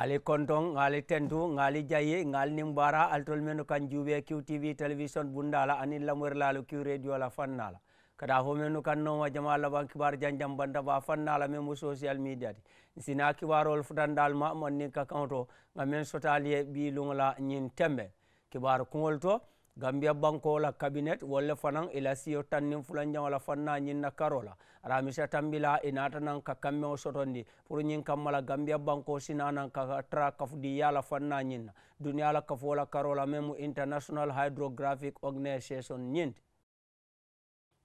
ngali konton ngali tentu ngali jayi ngali nimbara altol men kan juuɓe qtv télévision bundala ani lamorlalo e q radio la fannala kada fo men kan noma jama laban kibar janjam bandaba fannala men mo social média ti sina kibarol fudandal ma monni ka kawto ngam men sotali e ɓi lungla ñin temɓe kibar kugol to gambia banko la cabinet wolle fanan ila siyo tannin fulanjan wala fanna ñinna karola aramisa tambila inata nan ka kammeo sotondi pour ñin kammala gambia banko sina nan ka tra di yala fanna ñinna duniya la kafola karola memu international hydrographic organisation ñinti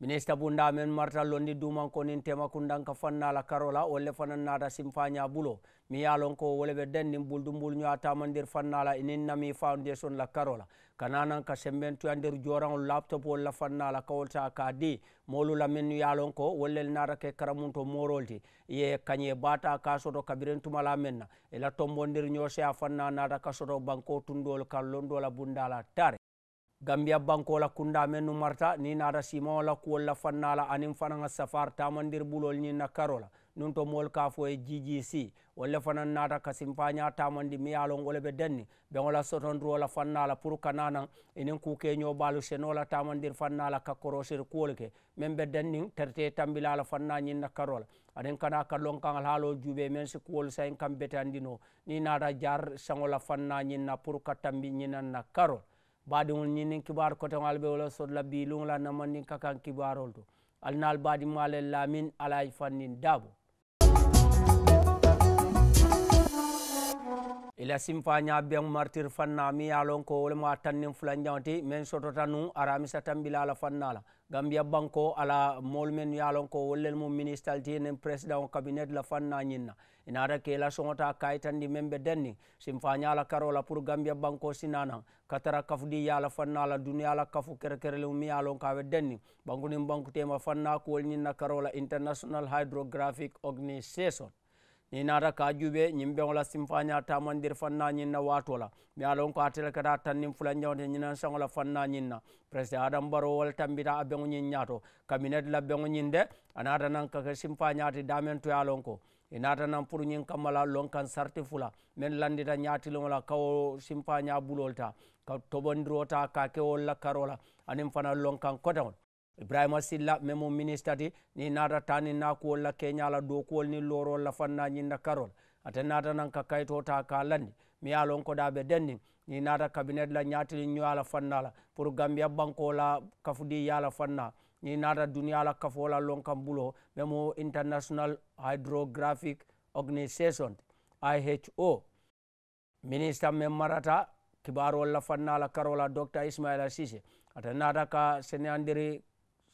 minista bunda men marta londi duman ko nin tema kundan karola wolle fanan nata simfanya bulo mi yalon ko wole be den nin buldum bul nyaa inin nami foundation la karola kananan ka semben tu andir joran laptop wala fanna la ka di molula men yalon ko wolle nada ke karamunto morolti ye kanye bata ka soto kabiren tumala menna ila tombondir nyose afanna nada ka soto banko tundol kallon londola bundala tare gambia banko la kunda men nu marta ni naata simao kuwol la fannala e la aniŋ safar tamandir bulol ñiŋ na karo la to moolu ka fo ye ggc wolle fanaŋ naata kasimfaña tamandi miŋ ye a loŋ wo be denni beŋo sotondiro la fanna pour ka naanaŋ iniŋ kuukeñoo senola seno la tamandir fanna la ka korosiri kuwolu ke meŋ be denni terite tambilala fanna ñiŋ na karo la kana ka lonkaŋ alhaaloo juube meŋ si kuwol sain kam beteyandinoo niŋ naata jar saŋo fanna ñiŋ na pour ka tambi ñinaŋ na karo baadiŋol ñiŋ niŋ kibaar koteŋol be wo le soto la bii luŋo la namandiŋ ka kaŋ kibaarol to ali naal baadimaa le laamin ala ye fanniŋ daabo ila simfa ña beŋ martir fanna mi ye a lon ko wo ma tanniŋ fulanjaŋo ti meŋ sotota aramisa tambila la fanna la gambia banko ala moolu men ye lon ko wollel mu ministalti nen président o cabinet la fanna ñinna inata ke élection ta kayitandi men ɓe denni fañala karola pour gambia banko sinanan katara kafudi yaala fanna la duniya la kafu kerekerele mi ya lon kawe denni banku tema fanna kuwol ñinna karola international hydrographic organisation ni naata ka juube ñiŋ beŋo la simfaña tamandiri fanna ñiŋ na waato la mi ye ko ate le kata tanniŋ fulanjaŋote ñinaŋ saŋo la presque adam barowol tambita a beŋo ñiŋ ñaato kabinet la beŋo ñiŋ de a naata kake simfañaati damen toya lon ko inata nan pour ñin kammala lon kan sarti fula meŋ landita ñaatiliŋo kawo simfaña bulol ta ka tobondiro ta ka la karola anin fana lon kan kaŋ ibrahima silla men mo ministati ni nata tani nakuwol la keñala dokuwol ni lorol la fanna ñinna karol ate nata nan ka kayto ta ka landi mi ye lon koda ɓe ni nata cabinet la ñatili ñoyala fanna la pour gambia banko la kafudi yala fanna ni nata duniya la kafola la lon kam bulo men mo international hydrographic organisation iho ministre men marata kibarol la fanna la karola docteur ismaila sise ate nata ka sene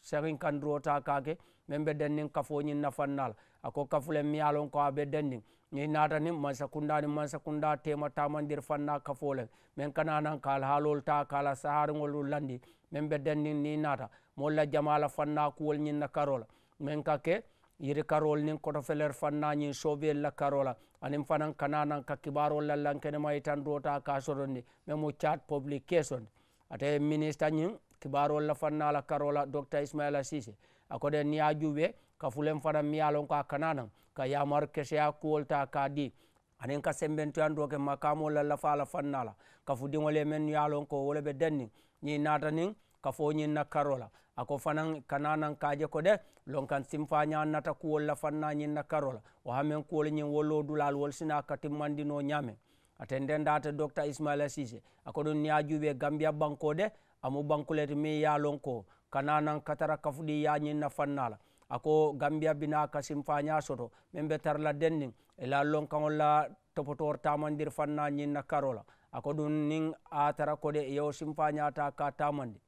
serin kandiro ta kake men be dennin kafo nyin nafannal ako kafulen miyalon ko abe dennin ni nata ni mansa kunda mansakunda mansa kunda tema tamandir fanna kafolen men kananan kal halol ta kala sahar ngol landi men be dennin ni nata molla jamala fanna kuwol nyin na karola men kake yiri karol nin koto feler fanna ñin soviel la karola anin fanan kananan ka kibarol la lankene ma itan ka soronni men mu chat publication ate ministre ñin kibarol la fannala karola docteur ismaila sise a koɗen niya juɓɓe ka fulen fana miyalon ko a kananan ka yamar kesea kuwolta ka di anin ka sembentuyandoke makamol la lafala fannala ka fu diŋole men yalon ko woloɓe denni ñi natanin ka fo ñin na karola a ko fanan kananan kaje ko de lonkan simfa ña nata kuwol la fanna ñin na karola wo hamen kuwol ñin wollo dulal wol sina ka timmandino ñamen aten de data docteur ismaila sise a koɗum niya juɓe gambia banko de amu bankulati mi yalon ko kana nan katara kafuɗi yañin na fannala ako gambia bina kasim faña soto min ɓe tarla denni ela lon kaolla topotor tamandir fanna ñin na karola ako ɗum nin a tara koɗe e yo sim fañata ka tamandi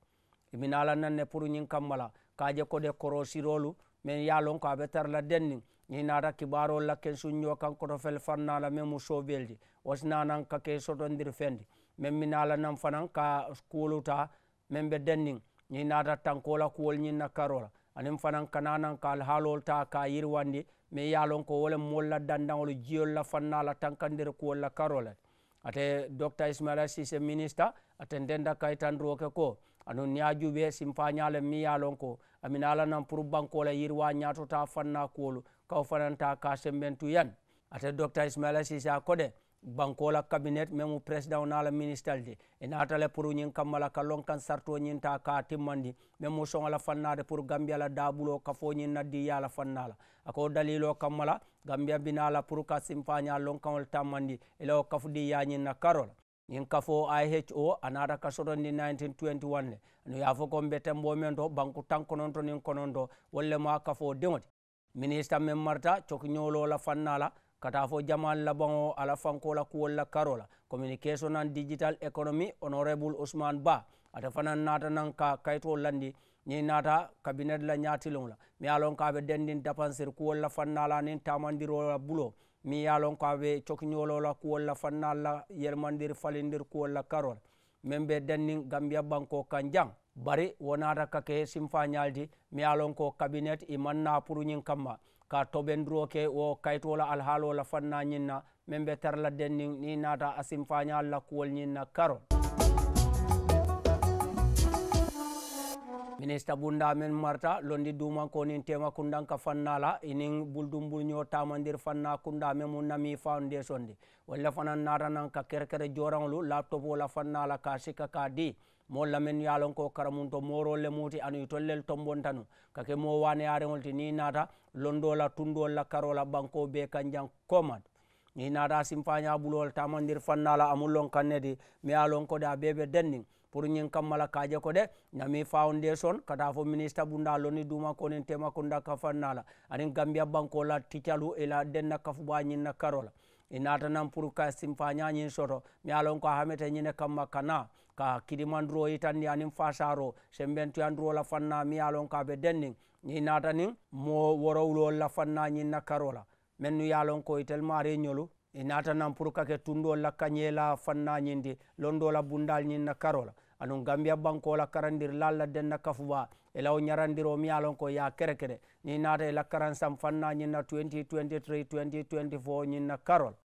e minala nanne pour ñin kammala kaje koɗe koro sirolu min yalon ko aɓe tarla denni ñinata kibaro lakken suño kan koto fel fannala min mu sobeldi wasnanan kake sotondir fendi min minala nan fanan ka kuoluta meŋ be denniŋ ñiŋ naata tanko la kuwol ñiŋ na karo la aniŋ fanaŋ kana naŋ ka alhaalol taa ka a yiriwandi miŋ ye a loŋ ko wo le moolu la dandaŋolu jiyol la fanna la tankandiri kuwol la karo le ate docteur ismaila sise ministe ate ndenda ke ko anuŋ niŋ a juubee sinfaña le miŋ ye a loŋ ko amina ala naŋ pour banko la yiriwa ñaatota fanna kuwolu kawo fanaŋ taa ka sembentuyaŋ ate docteur ismaila sise a ko de bankola cabinet même président nala ministérde e natale pour ñin kammala ka lon kan sarto ñin ta ka timmandi même soŋala fannade pour gambia la dabulo kafo ñin naddi yala fannala ako dalilo kammala gambia binala pour ka simpaña lon kanol tammandi elawo kafudi yañin na karola ñin kafo iho anata ka sotondi 1921 le no yafo ko mbe tembo men to banku tankonon to nin konon to wollema kafo deŋoti ministre men marta cok ñolola fannala kata fo jamal labaŋo ala fankola kuwol la karo la communication and digital economy honorable ousmane ba ate fanaŋ naata naŋ ka kayitol landi ñiŋ naata kabinet la ñaatiloŋo la mi ye loŋ ka be dendin dapansir kuwol la fanna la aniŋ tamandiro la bulo mi ye loŋ ka be cokiñolo la kuwol la fanna la yelmandir falindir kuwol la karo la meŋ be denniŋ gambia banko kan jaŋ bari wo naata ka ke simfañaal ti mi ye loŋ ko kabinet i maŋ na pour ñiŋ kamma ka toɓendiroke o kaytola alhaalola fanna ñinna min ɓe terla denni ni naata asim fañal lakkuwol ñinna karo ministre bunda men marta londi dumankonin tema kundan ka fannala inin buldumbulño tamandir fanna kunda men mu nami foundation de walla fanan natanan ka kerkere joranglu laptop wola fannala ka sikka ka di molla men yalon ko karamum to morolle muti anoyi tollel tombonta nu kake mo wane yarengol ti ni nata londola tundolla karola banko be kanjan comad ni nata sim fañabulol tamandir fannala amullon kanne di mi yalon ko de a beɓe denni pour ñin kammala kaje ko de nami foundation kata fo ministre bunda loni duma konin tema kunda ka fannala anin gambia banko la ticalu ila denna kafu ba ñinna karola i natanan pour ka sim fañañin soto mi yalon ko a hamete ñine kamma kana ka kidimandiro itanni anin fasaro sembentuyandiro la fanna mi ye lon ka be dennin ni nata nin mo worowulol la fanna ñin na karola la men nu ye ko itel mare ñolu i nata nan pour kake ke tundol la kañe la fanna ñindi londo la bundal ñin na karola la anun gambia banko la karandir lal la denna kafuba elaw ñarandiro mi ye lon ko ya kerekere ni nata ila karan sam fanna ñin na 2023 2024 ñin na karol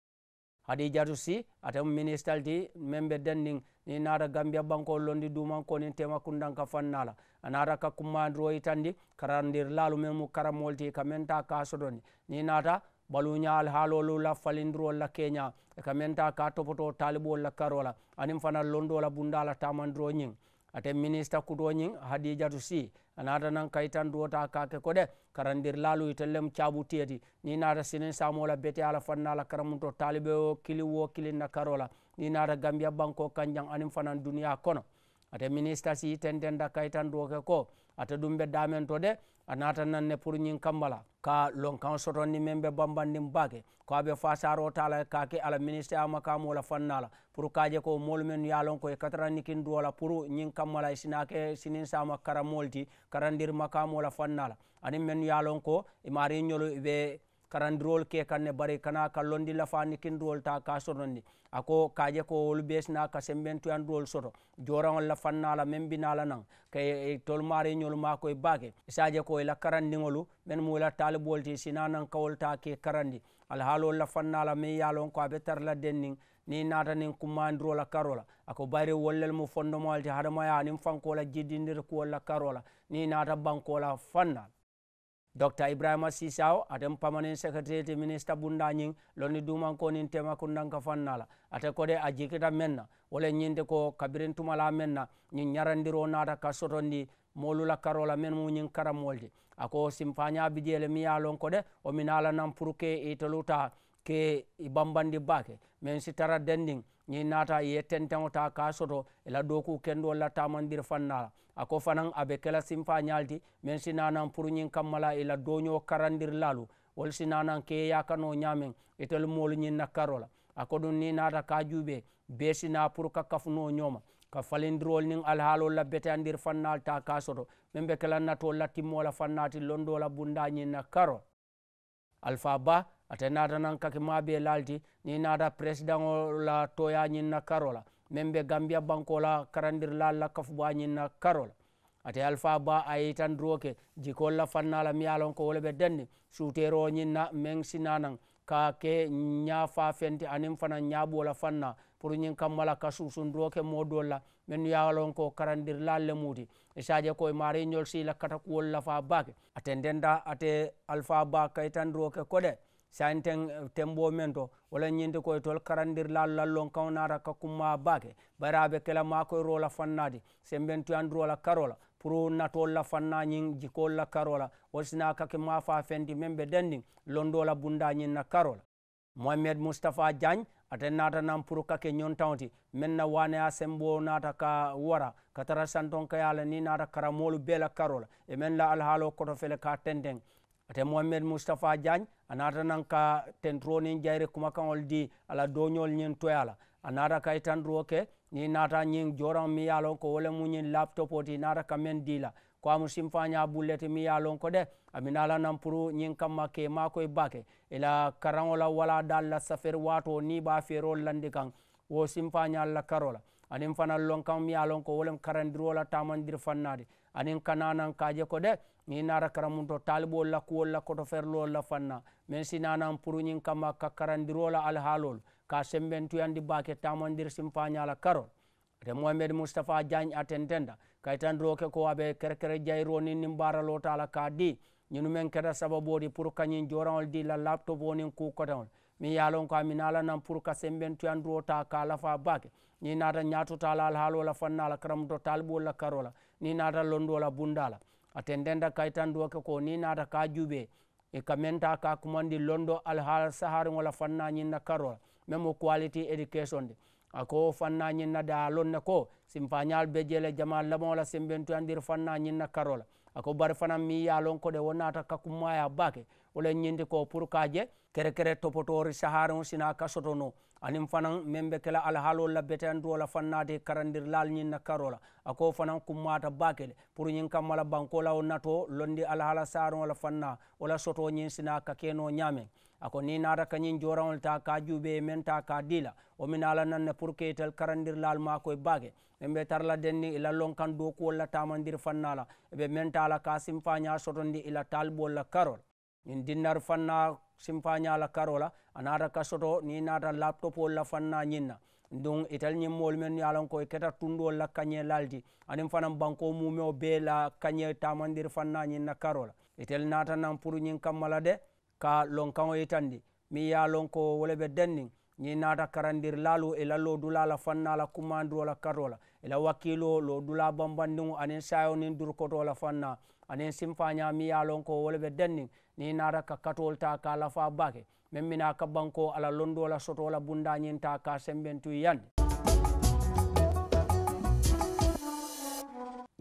haɗi jatu si ata ministalti membe dendin ni nata gambia bankol londi dumankoni tema kundanka fannala anata ka kummadiro itandi karandir lalu men mu karamolti ka menta ka sodoni ni nata baluñal haalolu la falindiro la keña eka menta ka topoto taliɓol la karola anin fana londola bundala tamandiro ñing ate ministre kuto ñing haɗi jatu si anata nan kaitan duwota kake kode karandir lalu itellem cabu tiyeti ni nata sinin samola bete ala fanna ala karamunto talibe o kili wo kilin na karola ni nata gambia banko kanjang anin fanan duniya kono ate minista si tentenda kayitan ko ate ɗum ɓe damen to de a natananne pour ñin kambala ka lonkan sotonni men be bambandin bake ko aɓe fasaro tala kake ala ministé ama kamola fannala pour kaje ko mol men yalon koye kataranikin duwola pour ñin kammala sinake sinin sama karamolti karandir makamola fannala anin men yalon ko imari ñolu ɓe karandirol ke kanne bare kana ka londi la fani kin kindirol ta ka sotondi ako kaje ko wol besna ka an sembentuyandirol soto joraŋol la fanna la membi na la nan ke e, tol mare nyol ma koye bake isaje ko la ila ngolu men mu la tal bolti sinanan ka wol ta ke karandi al alhaalol la fanna la me yalon ko be tar la denning ni nata nin kummandiro la karo la ako bayri wollel mu fondomool ti hadamaya aniŋ fanko la jiddindiri ko la karola ni nata banko la fannala dr ibrahima sisao aten pamanin secretary minister bunda ñing lonni dumankonin tema kundanka fannala ate kode a jikita men na wala ñinde ko kabirin tumala men na ñin ñarandiro nata ka sotondi molu la karola men mu ñin karamolde ako simpaña bidiyele mi ya lon kode o minala nan pour ke itoluta ke i bambandi bake men si tara dending ñi naata ye tenteŋo ta ka soto ila doku kendo la tamandir fannala a ko fanaŋ a be kela simfa ñaalti meŋ si nanaŋ pour ñiŋ kammala ila doño karandir laalu wol si nanaŋ ke yakano ñameŋ itel moolu ñiŋ na karo la a ko duŋ ni naata ka juube bee si na pour ka kafuno ñooma ka falindirol niŋ alhaalo la beteyandir fannal ta ka soto meŋ be kela nato la timmo la fannati londo la bunda ñiŋ na karo alfa ba ate nata nan kake mabe lalti ni nata president la toya nyin na karola membe gambia banko la karandir la la kafbo nyin na karola ate alpha ba ayi tan droke jikol la fanna la miyalon ko wala be denni sutero nyin na meng sinanan ka ke ñafa fenti anin fana ñaɓola fanna pour ñin kammala ka susundiro ke modol la min yawalon ko karandir lalle muti e sadie koye mari ñol sila kata kuwol lafa bake ate ndenda ate alpha ba kaytandiro ke koɗe sani ten tembo men to wala ñinde koye tol karandir lal lallon kawnata ka kumma bake baraɓe kela makoye rola fannadi semben tuyandirola karola pour nato la fanna ñin jikolla karola wasina kake mafa fendi men ɓe dandi londola bunda ñin na karola mohamed moustapha diagne aten natanan pour kake ñon tawti men na waneya sembo nata ka wara ka tara santon kayala ni nata karamolu bela karola e men la alhaalo koto fele ka tenden ate mohammed moustapha diagne a nata nan ka ten ronin jayre kuma kanol di ala doñol ñin toyala a nata kay tan roke ni nata ñin joran mi yalon ko wole muñin laptop oti nata ka men dila ko amu simfaña bullete mi yalon ko de amina ala nan pour ñin kamma ke makoy bake ila karaola wala dal la safer wato ni ba ferol landi kan wo simfañal la karola anin fana lon kam mi yalon ko wolem karandirola tamandir fannade anin kananan kaje ko de minara karamunto taalibol la kuwol la kotoferlol la fanna min sinanan puruñin kamma kakkarandirola alhaalol ka sembentuyandi baake tamandir simfañala karol ate mohamed moustapha diagne atentenda kayitandiro ke ko aɓe kerekere jayro nin nin baralotala ka di ñinu men keta sababodi pour kañin joranol di la laptop wonin kukotaol mi yalon ko amin ala nan pour ka sembentuyandiro ta ka lafa baake ni nata ñatutala alhaalola fannala karamuto taalibol la karola ni nata londola bundala ate ndenda kaytan duwoke ko ni naata ka juuɓe e ka menta ka kumandi londo alhaal sahari wala fannañinna karol même o qualité éducation de ako fannañinna da lonne ko simi fañal bejele jama lamola sembentuyandir fannañinna karola ako bare fanan mi yalon kode wo naata ka kummaya bake wolen ñindi ko pour ka je kere kere topotori sahari sina ka sotono anin fanan membe kela alhaalo labbeteyantuwola fannade karandir laal ñin na karola ako fanan kummata bakele pour ñin kammala bankolawo nato londi alhaala saarowola fanna wola soto ñin sina ka keno ñamen ako ni nata kañin joranol ta ka juuɓe e men ta ka diila ominala nanne pour keytel karandir laal ma koye baake ɓeɓe tarla denni ila lonkan dow kuwolla tamandir fannala eɓe mentala ka simfaña sotondi ila taalɓolla karol min dinnar fanna simfa ñala karola a nata kasoto ni nata laptopol la fanna ñinna don ital ñimmol men yalankoye keta tundol la kañe laldi anin fanan banko mume o be la kañe tamandir fanna ñinna karola itel nata nan pour ñin kammala de ka lonkaŋo yitandi mi ya lonko wole be dennin ñiŋ naata karandir i la loo la fanna la kumandiro la karoo la wakilo lo dula loo dulaa aniŋ sayo niŋ durkoto la fanna aniŋ simfaña mi ye a ko wo be denniŋ niŋ ka katol ta ka lafa bake baake meŋ mina ka banko ala la la soto la bunda ñiŋ ka sembentuyi sembentu yandi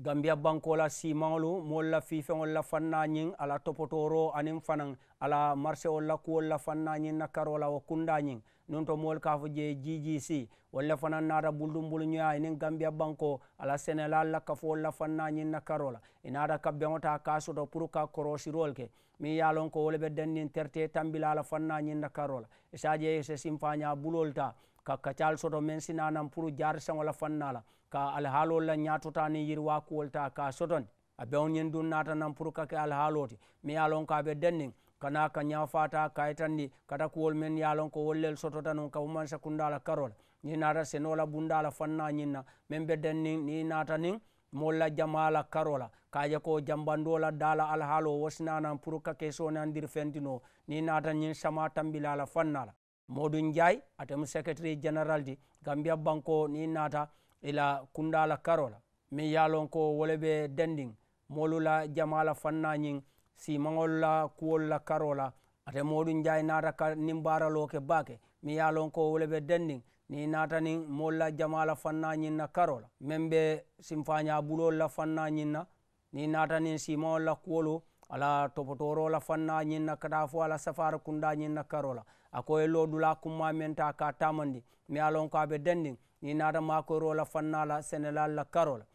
gambia la simaŋolu moolu la fiifeŋolu la fanna ñiŋ a la topotoro aniŋ fanaŋ a la marisewolu la kuwolu la fanna ñiŋ na karo la wo kunda ñiŋ nuŋ to moolu ka fo je ggc wolu le fanaŋ naata buldumbulu ñoya aniŋ gambia banko a la senelaalu la kafoolu la fanna na karo la i naata ka beŋo ka soto pour ka korosirolu ke miŋ ye a loŋ ko wo le be denniŋ terite tambila la fanna na karo la i se a je i se simfaña bulolu ta ka kacalu soto meŋ sinanaŋ pour jaari seŋo la fanna la ka alhaalolla ñatotani yirwa kuwolta ka sotonde a bewn yin dun natanan pour kake alhaalote mi yalon ka ɓe dennin kana ka ñafata kayitanni kata kuwol men yalon ko wollel sotota nun ka wuman sakundala karola ni nata senola bundala fanna ñinna min ɓe dennin ni natanin molla jamala karola kaya ko jambandola dala alhaalo wasinanan pour kake sonandir fentino ni natanin sama tambilala fannala modun diay atem secretary général di gambia banko ni nata ila kundala karola min yalon ko woleɓe dendin molula jamala fannañin simaŋol la kuwol la karola ate moɗum jay nata ka nin baralo ke bake min yalon ko woleɓe dendin ni natanin molula jamala fannañin na karola min ɓe simfaña ɓulol la fannañin na ni natanin simaŋol la kuwolo ala topotoro la fannañin na kata fo ala safara kundañin na karola akoye lo dula kumma min ta ka tamandi mi yalon ko aɓe dendin ni nada makorola fannala sénégal la carola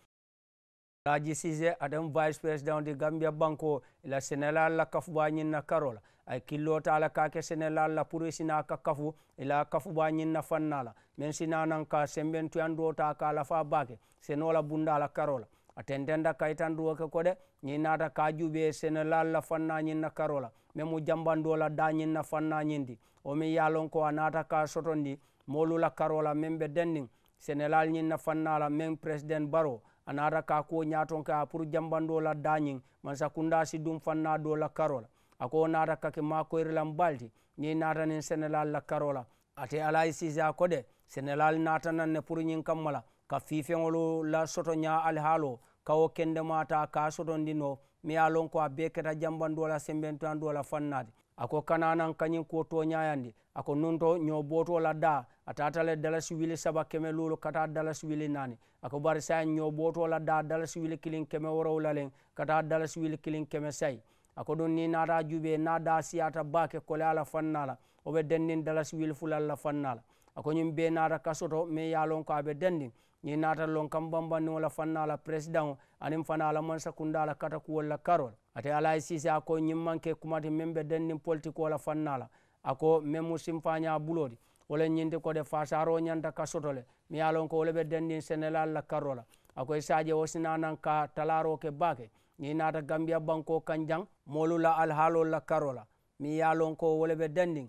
laji sise aɗen vice président de gambia banko ila sénégal la kafu ɓañinna carola ay killotala kake sénégal la pour sinaka kafu ila kafu ɓañinna fannala min sinanan ka semɓen tuyandota kala fa bake senola bundala carola atendenda kaytan duwoke koɗe ni nada ka juɓe sénégal la fannañinna carola min mo jambanndola dañinna fannañindi omin yalon ko a nata ka soton ndi moolu la karo la meŋ be denniŋ senegal ñiŋ na fanna la meŋ president baro a ka kuo ñaaton ka a pour jambando la dañiŋ mansa kunda si dum fanna do la karo la a ko naata ka ke maakoyiri lan balti ñiŋ naata niŋ senegal la karo la ate ala ye sisa ko de senegal naata naŋ ne pour ñiŋ kamma la ka fiifeŋolu la soto ñaa alihaalo ka wo kendemata ka sotondi no miŋ ye a loŋ ko a bee keta jambando la sembentoyando la fannaati a ko kana naŋ kañiŋ kuwo toñayandi ako to ño boto la da atata le dalasi wili saba keme lulu kata dalasi wili nani ako bari sa ño boto la da dalasi wili kilin keme woro la len kata dalasi wili kilin keme sai ako don ni nata jube na da siyata bake kole ala fannala o be dennin dalasi wili fulal la fannala ako ñin be naata kasoto me ya lon ko abe dennin ñin nata lon kam bambanniwo la fannala président anin fana ala mansa kundala kata kuwol la karol ate ala sise ako ñin manke kumati min be dennin politiko la fannala ako min mu sim faña buloɗi wole ñinde koɗe fasaro ñanta ka sotole mi yalon ko wole ɓe dendin sénéla alla karrola akoye sadie osinanan ka talaro ke bake ni nata gambia banko kanjang molula alhaalo la karola mi yalon ko wole ɓe dendin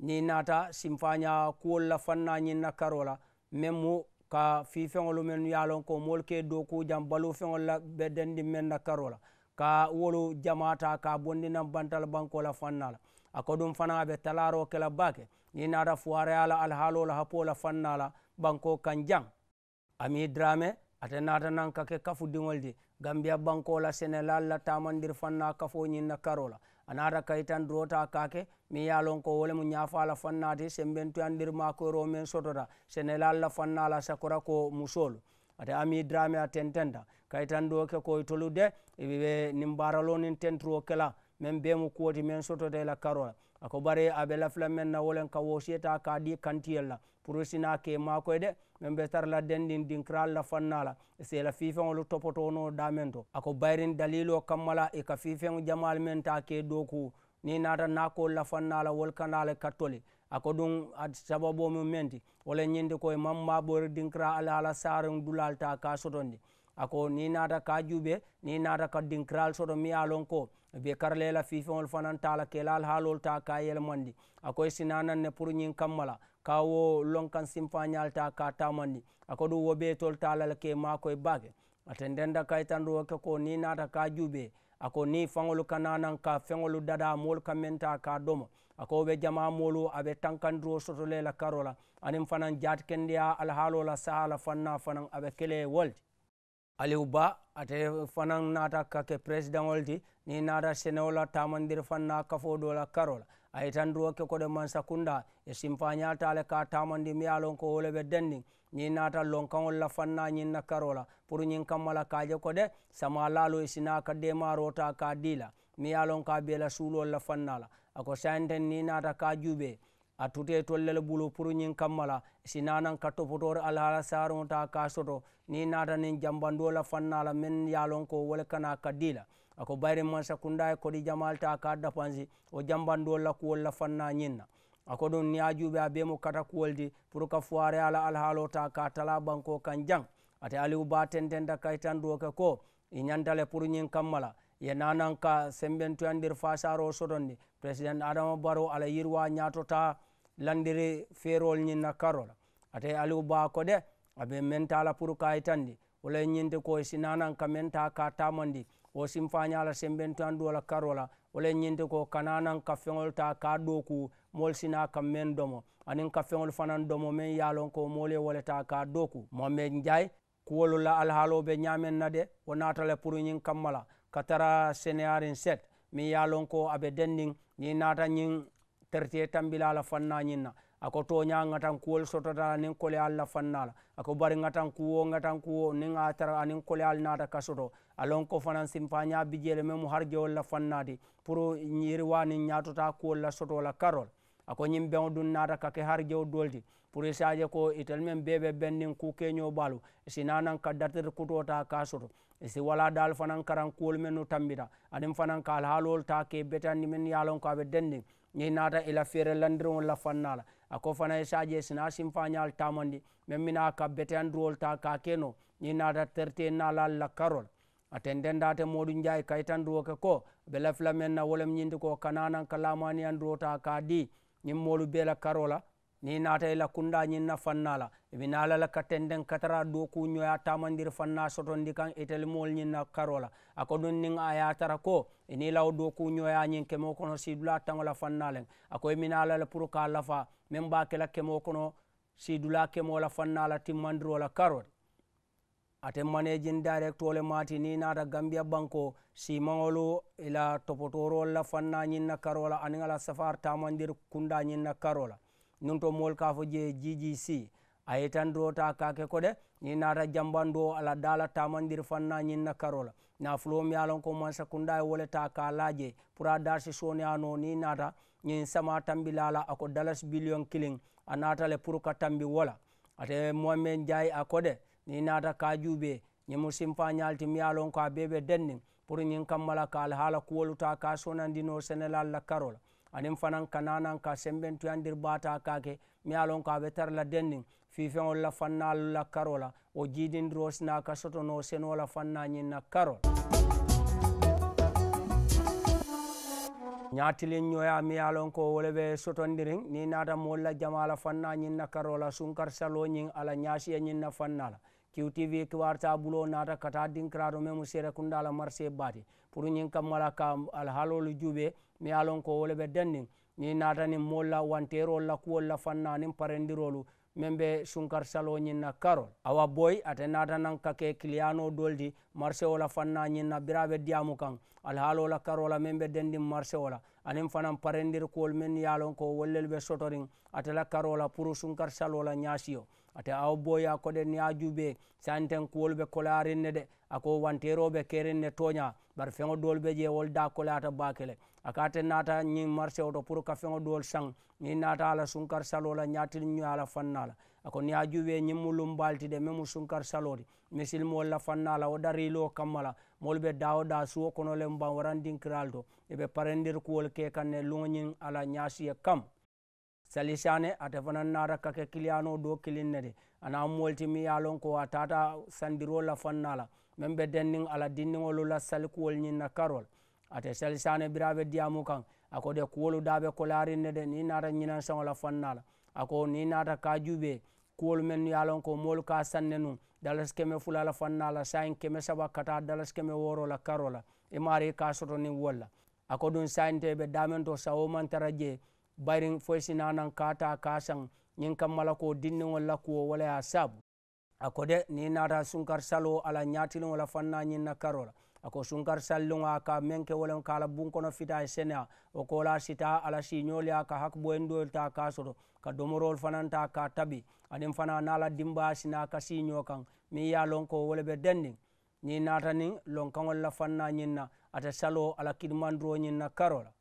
ni nata sim faña kuwol la fanna ñinna karola min mu ka fifeŋolu min yalon ko mol ke do kujam balu feŋol la ɓe dendin min na karola ka wolu jamata ka bondinan bantal bankola fannala ako ɗum fana ɓe talaro kela bake yin ada fuwareala alhalola hapola fannala banko kan jang ami drame ate nata nan kake kafu dingol di gam biya bankola sene lalla tamandir fanna kafo ñinna karola anata kaytan drota kake mi yalon ko wole mu ñafala fannati sembentuyandir makoro e men sotota sene lalla fannala sakora ko musolu ate ami drame a tententa kaytan doke koye tolude ɓe nimbaralo nin tentro kela min bemo kuwoti min sototela karola ako ɓare aɓe lafla men nawolen ka wosiyeta ka ɗi kantiyella prosinake makoye de min ɓe tar ladden ɗin dinkral la fannala e sela fifeŋol topotono damen to ako bayrin dalilo kammala e ka fifeŋ jamal men ta ke doku ni nata nakol la fannala wolkanala kattole ako ɗum sababomum menti wole ñinde koye mamma ɓore dinkra ala ala sarin dulalta ka sotondi ako ni nata ka juuɓe ni nata ka dinkral soto miyalon ko be karlela fifeŋol fanan tala kelal halol ta ka yelmandi akoy sinanan ne pour ñin kammala ka wo lonkan simfañal ta ka tamandi ako du wo ɓeetol talal ke makoye bake ate ndenda kaytandu ke ko ni nata ka jube ako ni faŋolu kananan ka feŋolu dada moolu ka men ta ka domo ako ɓe jama moolu aɓe tankandiro sotolela karola anin fanan jatkendiya alhaalola sahala fanna fanan aɓe kele wolti aliou ba ate fanaŋ naata ka ke presidaŋol ti ni naata senewo la tamandiri faŋ na kafo do la karo la a yitanduwo ke kode mansa kunda e simfañata le ka tamandi mi ye lon ko wo le be dendiŋ ñiŋ naata lonkaŋol la faŋ na ñiŋ na karo la pour ñiŋ kamma la kaje kode sama laalo i sina ka demaro ta ka di la mi ye lon ka bee la suulol la faŋ na la a ko sayinteŋ ni naata ka juubee a tute tolle le bulu pour ñin kammala sinanan ka topotor alhala saron ta ka soto ni nata nin jambando la fannala men yalon ko wala kana kadila ako bayre mansa kunda e ko di jamal ta ka dapanzi o jambando la ko wala fanna ñinna ako don ni ajube juuɓe mo kata ko woldi pour ka foire ala ta ka tala banko kan jang ate aliou ba tententa do ka ko i ñantale ñin kammala ye nanan ka sembentu andir fasaro sotondi président adama baro ala yirwa ñatota landiri ferol ñinna karol atawi aliu bako de aɓe mentala pour kayi tan di wolay ñinde koye sinanan ka menta ka tamandi o sim fañala sembentan ɗola karola wolay ñinde ko kananan ka feŋol ta ka ɗoku mol sina kam men domo anin ka feŋol fanan domo men yalon ko mol ye wole ta ka ɗoku mome jay kuwolula alhaaloɓe ñamen na de wo natale pour ñin kammala ka tara sénéarin set min yalon ko aɓe dendin ni nata ñin tertie tambila la fanna nyinna ako to nya ngatan kuol sotota nin kole alla fannala ako bari ngatan kuwo ngatan kuwo nin atara anin kole al nata kasoto alon ko fanan simpanya bijele memu harje wala fannati pour nyiri wani nyatota kuol la soto la karol ako ñiŋ beŋo duŋ ka ke harijewo doolti pour i ko itel meŋ bee be benniŋ kuu keeñoo baalu si naanaŋ ka datiri kutoo taa si wala daal fanaŋ karan kuwolu mennu tambita aniŋ fanaŋ ka alhaaloolu taa ke betandi meŋ ye a ko be dendiŋ ñiŋ naata i la feerelandiroŋo la fanna la a ko fana ye si sina simfañal tamandi meŋ mina ka beteyandiroolu ta ka ke no ñiŋ naata terite naalal la karol atendendate modu njay kayitandiro ke ko bela fila men na wolem ñindi ko kanana ka lamaniyandiroo ta ka di ñiŋ moolu bee la karo la ni naata ila e kunda ñinna fannala ebi naalala ka tenden katara do ku ñoya tamandir fanna sotondi kan itali mool ñinna karola ako ɗum nin a yatara ko ini lawo do ku ñoya ñin kemo kono sidula tangola fannalen ako emi naalala pour ka lafa min mba kela kemo kono sidula kemola fannala timmandirola karol ate manejin directole mati ni naata gambia banko simaŋolu ila topotorol la fanna ñinna karola aniŋala safar tamandir kunda ñinna karola nun to mool kaafo je jijc a yitan do ta kaake koɗe ni naata jambanndo ala dala tamandir fanna ñinna karola na fulomi alon ko man sakunda e wole ta kaalaje pour a darse soniano ni naata ñin sama tambi lala ako dalas billion kiling a naatale pour ka tambi wola ate moame jay a koɗe ni naata kajuuɓe ñimu simpa ñalti mi alon ko a beɓe denni pour ñin kammala kaal haala kuwoluta ka sonandino senelal la karola aɗen fanan kananan ka semben toya nder bata kake mi alon ko aɓe tarla dennin fifeolla fanna allahla karola o jidindirosinaka sotono senola fanna ñinna karol ñatilin ñoya mi yalon ko woleɓe sotondirin ni natan molla jamala fanna ñinna karola sunkar saloñin ala ñasiya ñinna fannala qtv kiwarta bulo nata kata dinkirato memo sere kundala marché bati pour ñin kammala ka alhalolu juuɓe mi ye lon ko wo le be denniŋ niŋ naata niŋ moolu la wanteerolu la kuwolu la fanna aniŋ parendirolu meŋ be sunkar saloo ñiŋ na karol awa boyi ate naata naŋ ka ke kiliyano doolu ti marsewo la fanna ñiŋ na bira be diyaamu kaŋ alhaaloo la karoo la meŋ be dendiŋ marsewo la aniŋ fanaŋ parendiri kuwolu meŋ ye a loŋ ko wolu lelu be sotoriŋ ate la karoo la pour sunkar saloo la ñaasiyo ate awa boyi a kode niŋ a jubee saňe teŋ be kolaariŋ ne de ako wante roɓe keren ne toña bar feŋo dool ɓe ƴewol dakkolata bakele akate nata ñin marché oto pour ka feŋo ɗool saŋ ni nata ala sunkar salola ñatil ñoala fannala ako ni a juuɓe ñin mulum mbaltide me mu sunkar salodi misilmol la fannala o darilo kammala molu ɓe dawo da suwo konole mban waran dinkiral to eɓe parendir kuwol ke kanne luŋoñin ala ñasiye kam salisane ata fana nata kake kiliyano do kilinne de ana moltimi yalon ko a tata sandiro la fannala meŋ be denniŋ ala dinniŋolu la salikuwolu ñiŋ na karol ate sali salisane birabe diyamu kaŋ ako de kuwolu dabe kolariŋ ne de niŋ naata ñinaŋ saŋo la fanna la ako niŋ naata kajube kuwolu mennu ye a loŋ ko moolu ka sanne nuŋ dalasi keme fula la fanna la sayiŋ keme saba kata taa dalasi keme woro la karo la i e maari i ka soto niŋ wolu la ako duŋ sayiŋ te be dameŋ sawo maŋ tara je bayiriŋ foyi si naanaŋ ka taa ka saŋ ñiŋ ka malakoo dinniŋolu la kuwo wala ye a saabu ako de ni nata sunkar salo ala ñatiliŋo la fanna ñiŋ na karo la ako sunkar salliŋo a ka meŋ ke wo leŋ ka a bunkono fita ye seneya wo ko la sita ala siiñoolu ye a ka hakkiboyindoolu ta ka soto ka domorol fananta ka tabi aniŋ fana niŋ la dimbaya sina a ka siiñoo kaŋ miŋ ye a loŋ ko wo le be dendiŋ niŋ naata niŋ lonkaŋolu la fanna ñiŋ na ate salo ala kidimandiro ñiŋ na karo la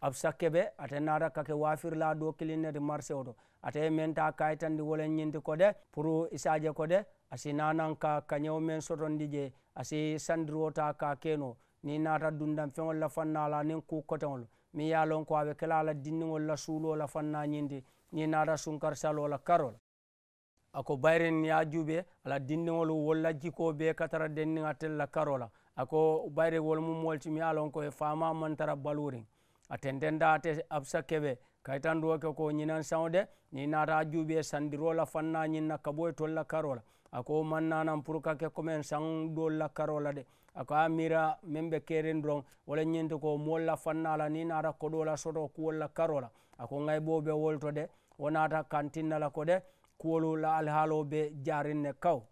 ab sakke ɓe ate nara kake wafirla ɗo kilinete marché oto ate menta kayitandi wolen ñinti kode pour isaje kode asi nanan ka kañew men sotondije asi sandirota ka keno ni nata dundan feol la fannala nin ku koteol mi yalon ko awe kelala dinniol la suulo la fanna ñinti ni nata sunkar salo la karol ako bayrin ya juuɓe ala dinniol wolla jiko be katara denni atel la karola ako bayri wol mumoltimi yalon ko e fama mantara balurin ate ndendate absa keɓe kaytan duwoke ko ñinan san o de ni nata juuɓi e sandirola fanna ñinna kaɓo e tolla karola ako mannanan pour kake komen san ɗolla karola de ako a mira min ɓe keren dron wala ñinti ko molla fannala ni nata koɗola soto kuwolla karola ako gay ɓoɓe wolto de wonata kantinnala ko de kuwolu la alhaalo ɓe jarinne kaw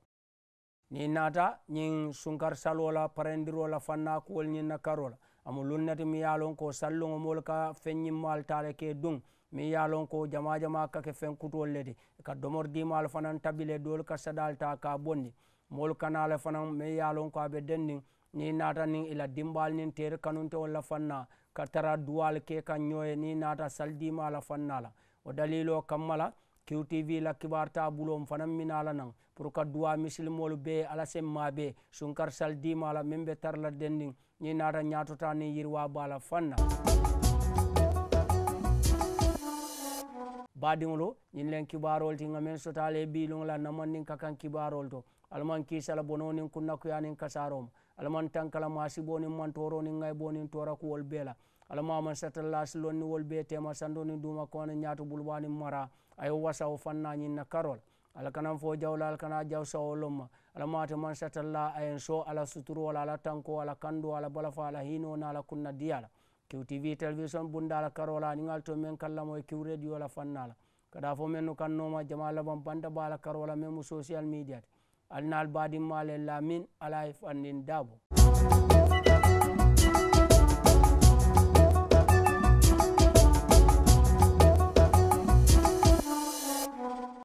ni nata ñin sunkar salola parendirola fanna kuwol ñinna karola amo lunnete mi yalon ko sallugo mol ka feññimmal tare ke dun mi yalon ko jamaja ma kake fenkutol lede ka domordimal fanan tabile dol ka saɗal ta ka bonni mol kanale fanan mi yalon ko aɓe dennin ni nata nin ila dimbal nin tere kanunte walla fanna ka tara duwal ke kan ñoye ni nata saldimala fannala o dalilo kammala qtv la kibar ta bulom fanan minala nan pour ka duwa misilmolu be alasen ma be sunkar saldimala min ɓe tarla dennin ñi naata ñaatota ni yiriwa bala fanna baadiŋolu ñiŋ leŋ kibaarolu ti nga meŋ sota le biiluŋ la namaŋ ka kaŋ kibaarolu to alamaŋ kiisala bonoo niŋ kunnakuya niŋ kasaaroo ma alamaŋ tankala maasiboo niŋ mantooroo niŋ ŋayiboo niŋ toorakuwolu bee la alamaŋ maŋ satallaasiloo niŋ wolu bee teema santo niŋ duuma kono niŋ bulubaa niŋ mara a ye wasawo faŋ naa ñiŋ na karoo la ala kanan fo jawla ala kana jaw sawoloma ala mate man satalla ayen so ala suturu ala ala tanko ala kando ala balafa ala hino na ala kunna diyala kiw tv television bunda ala karola aningal to men kallamo e kiw radio ala fannala kada fo men no kannoma jama laban banda ba ala karola men mo social media te alnal badimma lel lamin ala e fannin dabo